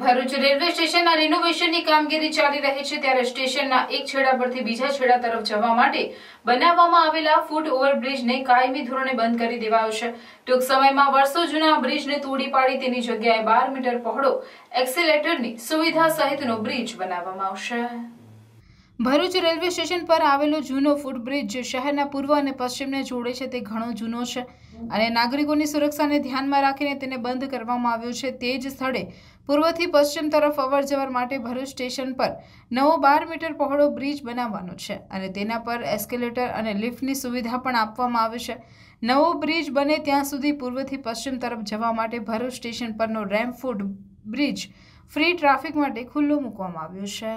Bharuch railway સ્ટેશનના રિનોવેશનની કામગીરી ચાલી રહી છે ત્યારે સ્ટેશનના એક છેડા પરથી બીજા છેડા તરફ જવા માટે બનાવવામાં આવેલા ફૂટ ઓવરબ્રિજને કાયમી ધોરણે બંધ કરી દેવાયો છે ટૂંક સમયમાં વર્ષો જૂના બ્રિજને તોડી પાડી તેની જગ્યાએ બાર મીટર પહોળો એક્સિલેટરની સુવિધા સહિતનો બ્રિજ બનાવવામાં આવશે ભરૂચ રેલવે સ્ટેશન પર આવેલો જૂનો ફૂટબ્રિજ જે શહેરના પૂર્વ અને પશ્ચિમને જોડે છે તે ઘણો જૂનો છે અને નાગરિકોની સુરક્ષાને ધ્યાનમાં રાખીને તેને બંધ કરવામાં આવ્યો છે તે જ સ્થળે પૂર્વથી પશ્ચિમ તરફ અવર જવર માટે ભરૂચ સ્ટેશન પર નવો બાર મીટર પહોળો બ્રિજ બનાવવાનો છે અને તેના પર એસ્કેલેટર અને લિફ્ટની સુવિધા પણ આપવામાં આવે છે નવો બ્રિજ બને ત્યાં સુધી પૂર્વથી પશ્ચિમ તરફ જવા માટે ભરૂચ સ્ટેશન પરનો ramp footbridge free traffic માટે ખુલ્લો મૂકવામાં આવ્યો છે